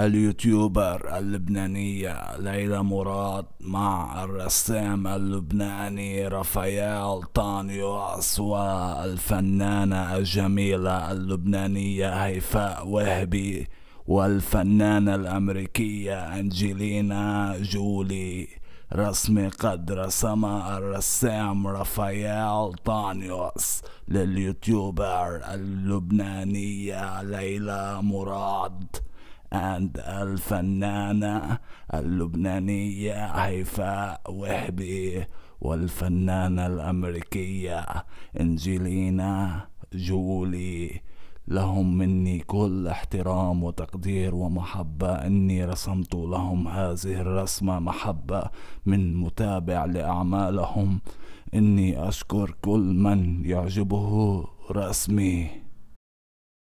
اليوتيوبر اللبنانية ليلى مراد مع الرسام اللبناني رافائيل طانيوس والفنانة الجميلة اللبنانية هيفاء وهبي والفنانة الأمريكية أنجلينا جولي رسم قد رسمها الرسام رافائيل طانيوس لليوتيوبر اللبنانية ليلى مراد عند الفنانة اللبنانية هيفاء وهبي والفنانة الأمريكية إنجلينا جولي لهم مني كل احترام وتقدير ومحبة إني رسمت لهم هذه الرسمة محبة من متابع لأعمالهم إني أشكر كل من يعجبه رسمي